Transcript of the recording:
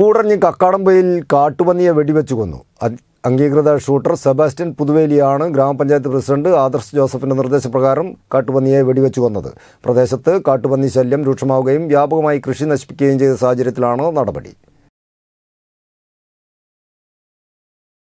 കൂടഞ്ഞ് കക്കാടമ്പയിൽ കാട്ടുപന്നിയെ വെടിവെച്ചു കൊന്നു അംഗീകൃത ഷൂട്ടർ സെബാസ്റ്റ്യൻ പുതുവേലിയാണ് ഗ്രാമപഞ്ചായത്ത് പ്രസിഡന്റ് ആദർശ് ജോസഫിന്റെ നിർദ്ദേശപ്രകാരം കാട്ടുപന്നിയെ വെടിവെച്ചു കൊന്നത് പ്രദേശത്ത് കാട്ടുപന്നി ശല്യം രൂക്ഷമാവുകയും വ്യാപകമായി കൃഷി നശിപ്പിക്കുകയും ചെയ്ത സാഹചര്യത്തിലാണ് നടപടി